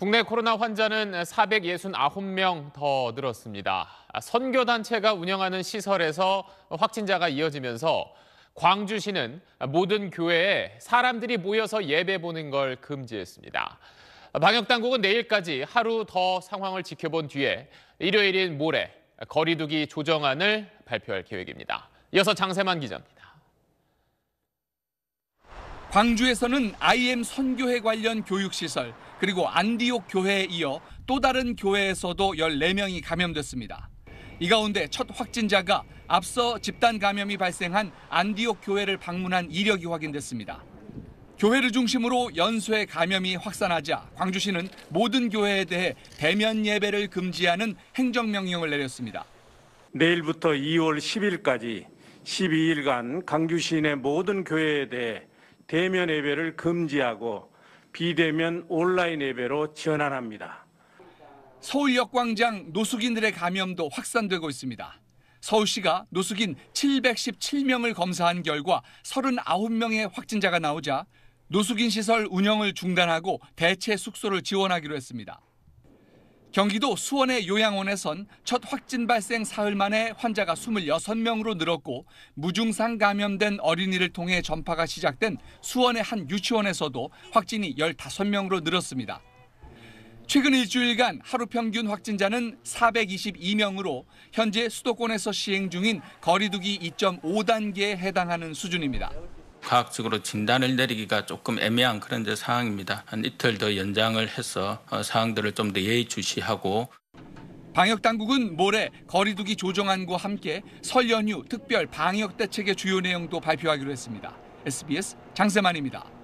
국내 코로나 환자는 469명 더 늘었습니다. 선교단체가 운영하는 시설에서 확진자가 이어지면서 광주시는 모든 교회에 사람들이 모여서 예배 보는 걸 금지했습니다. 방역당국은 내일까지 하루 더 상황을 지켜본 뒤에 일요일인 모레 거리두기 조정안을 발표할 계획입니다. 이어서 장세만 기자입니다. 광주에서는 IM 선교회 관련 교육시설 그리고 안디옥 교회에 이어 또 다른 교회에서도 14명이 감염됐습니다. 이 가운데 첫 확진자가 앞서 집단 감염이 발생한 안디옥 교회를 방문한 이력이 확인됐습니다. 교회를 중심으로 연쇄 감염이 확산하자 광주시는 모든 교회에 대해 대면 예배를 금지하는 행정명령을 내렸습니다. 내일부터 2월 10일까지 12일간 광주시내 모든 교회에 대해 대면 예배를 금지하고 비대면 온라인 예배로 전환합니다. 서울역 광장 노숙인들의 감염도 확산되고 있습니다. 서울시가 노숙인 717명을 검사한 결과 39명의 확진자가 나오자 노숙인 시설 운영을 중단하고 대체 숙소를 지원하기로 했습니다. 경기도 수원의 요양원에선 첫 확진 발생 사흘 만에 환자가 26명으로 늘었고 무증상 감염된 어린이를 통해 전파가 시작된 수원의 한 유치원에서도 확진이 15명으로 늘었습니다. 최근 일주일간 하루 평균 확진자는 422명으로 현재 수도권에서 시행 중인 거리두기 2.5단계에 해당하는 수준입니다. 과학적으로 진단을 내리기가 조금 애매한 그런 상황입니다. 한 이틀 더 연장을 해서 사항들을 어, 좀더 예의주시하고 방역 당국은 모레 거리두기 조정안과 함께 설 연휴 특별 방역 대책의 주요 내용도 발표하기로 했습니다. SBS 장세만입니다.